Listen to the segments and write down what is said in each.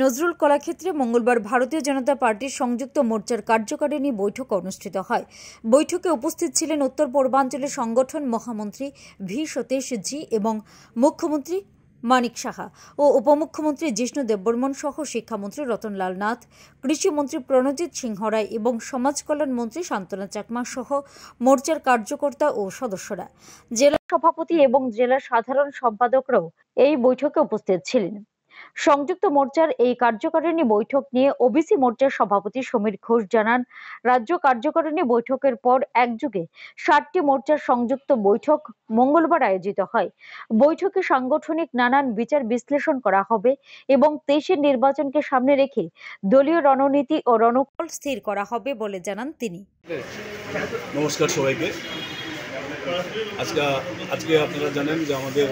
নজরুল কলাক্ষেত্রে মঙ্গলবার ভারতীয় জনতা পার্টির সংযুক্ত মোর্চার কার্যকারিণী বৈঠক অনুষ্ঠিত হয় বৈঠকে উপস্থিত ছিলেন উত্তর পূর্বাঞ্চলের সংগঠন মহামন্ত্রী ভি সতীশ জি এবং মুখ্যমন্ত্রী মানিক সাহা ও উপমুখ্যমন্ত্রী জিষ্ণু দেববর্মন সহ শিক্ষামন্ত্রী রতনলাল নাথ কৃষিমন্ত্রী প্রণজিৎ সিংহ রায় এবং সমাজ কল্যাণ মন্ত্রী সান্ত্বনা চাকমা সহ মোর্চার কার্যকর্তা ও সদস্যরা জেলা সভাপতি এবং জেলা সাধারণ সম্পাদকরাও এই বৈঠকে উপস্থিত ছিলেন সংযুক্ত মোর্চার এই কার্যকারিণী বৈঠক নিয়ে ওবিসি মোর্চার সভাপতি সমীর ঘোষ জানান রাজ্য কার্যকারিণী বৈঠকের পর একযুগে ষাটটি মোর্চার সংযুক্ত বৈঠক মঙ্গলবার আয়োজিত হয় বৈঠকে সাংগঠনিক নানান বিচার বিশ্লেষণ করা হবে এবং তেইশের নির্বাচনকে সামনে রেখে দলীয় রণনীতি ও রণকল স্থির করা হবে বলে জানান তিনি নমস্কার সবাইকে আজকে আজকে আপনারা জানেন যে আমাদের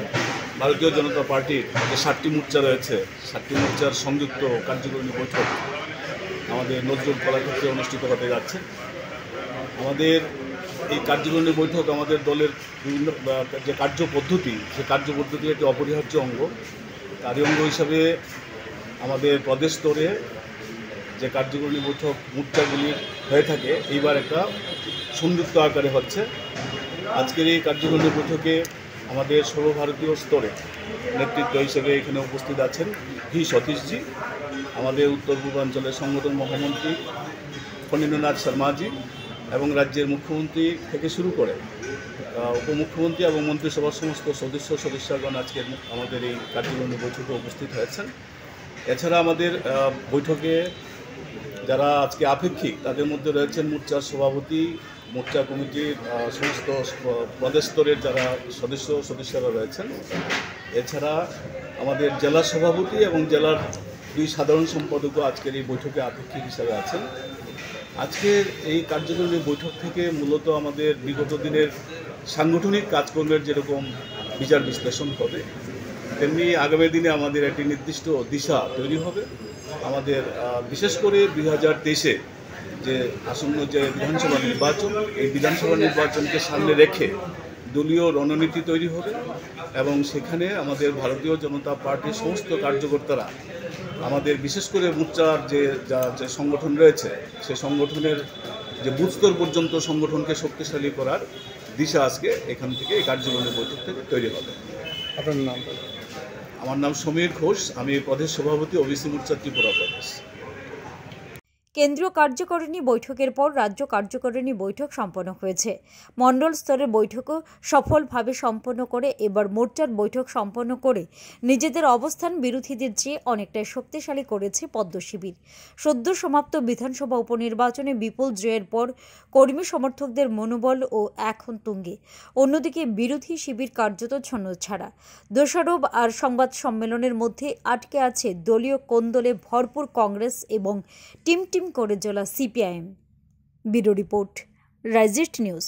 ভারতীয় জনতা পার্টির যে সাতটি মোর্চা রয়েছে সাতটি মোর্চার সংযুক্ত কার্যকরণী বৈঠক আমাদের নজরুল কলাক্ষেত্রে অনুষ্ঠিত হতে যাচ্ছে আমাদের এই কার্যকরণী বৈঠক আমাদের দলের বিভিন্ন যে কার্যপদ্ধতি সে কার্যপদ্ধতি একটি অপরিহার্য অঙ্গ তারই অঙ্গ হিসাবে আমাদের প্রদেশ স্তরে যে কার্যকরণী বৈঠক মোর্চাগুলির হয়ে থাকে এইবার একটা সংযুক্ত আকারে হচ্ছে আজকের এই কার্যকরণী বৈঠকে আমাদের সর্বভারতীয় স্তরে নেতৃত্ব হিসেবে এখানে উপস্থিত আছেন ভি সতীশজি আমাদের উত্তর পূর্বাঞ্চলের সংগঠন মহামন্ত্রী ফণীন্দ্রনাথ শর্মাজি এবং রাজ্যের মুখ্যমন্ত্রী থেকে শুরু করে উপমুখ্যমন্ত্রী এবং মন্ত্রিসভার সমস্ত সদস্য সদস্যগণ আজকের আমাদের এই কার্যক্রমী বৈঠকে উপস্থিত হয়েছেন এছাড়া আমাদের বৈঠকে যারা আজকে আপেক্ষিক তাদের মধ্যে রয়েছেন মোর্চার সভাপতি মোর্চা কমিটির সমস্ত প্রদেশ স্তরের যারা সদস্য সদস্যরা রয়েছেন এছাড়া আমাদের জেলা সভাপতি এবং জেলার দুই সাধারণ সম্পাদকও আজকের এই বৈঠকে আপেক্ষিক হিসাবে আছেন আজকের এই কার্যক্রমী বৈঠক থেকে মূলত আমাদের বিগত দিনের সাংগঠনিক কাজকর্মের যেরকম বিচার বিশ্লেষণ হবে তেমনি আগামী দিনে আমাদের একটি নির্দিষ্ট দিশা তৈরি হবে আমাদের বিশেষ করে দুই হাজার তেইশে যে আসন্ন যে বিধানসভা নির্বাচন এই বিধানসভা নির্বাচনকে সামনে রেখে দলীয় রণনীতি তৈরি হবে এবং সেখানে আমাদের ভারতীয় জনতা পার্টির সমস্ত কার্যকর্তারা আমাদের বিশেষ করে মোর্চার যে যা যে সংগঠন রয়েছে সে সংগঠনের যে বুথস্তর পর্যন্ত সংগঠনকে শক্তিশালী করার দিশা আজকে এখান থেকে এই কার্যক্রমের বৈঠক থেকে তৈরি হবে আপনার নাম আমার নাম সমীর ঘোষ আমি প্রদেশ সভাপতি ওবিসি মোর্চা ত্রিপুরা প্রদেশ কেন্দ্রীয় কার্যকারিণী বৈঠকের পর রাজ্য কার্যকারিণী বৈঠক সম্পন্ন হয়েছে মণ্ডল স্তরের বৈঠকও সফলভাবে সম্পন্ন করে এবার মোর্চার বৈঠক সম্পন্ন করে নিজেদের অবস্থান বিরোধীদের চেয়ে অনেকটাই শক্তিশালী করেছে পদ্মশিবির সদ্য সমাপ্ত বিধানসভা উপনির্বাচনে বিপুল জয়ের পর কর্মী সমর্থকদের মনোবল ও এখন তুঙ্গে অন্যদিকে বিরোধী শিবির কার্যত ছন্নছাড়া দোষারোপ আর সংবাদ সম্মেলনের মধ্যে আটকে আছে দলীয় কোন্দলে ভরপুর কংগ্রেস এবং টিম টিম কঠিন করে চলা সিপিআইএম ব্যুরো রিপোর্ট রাইজেস্ট নিউজ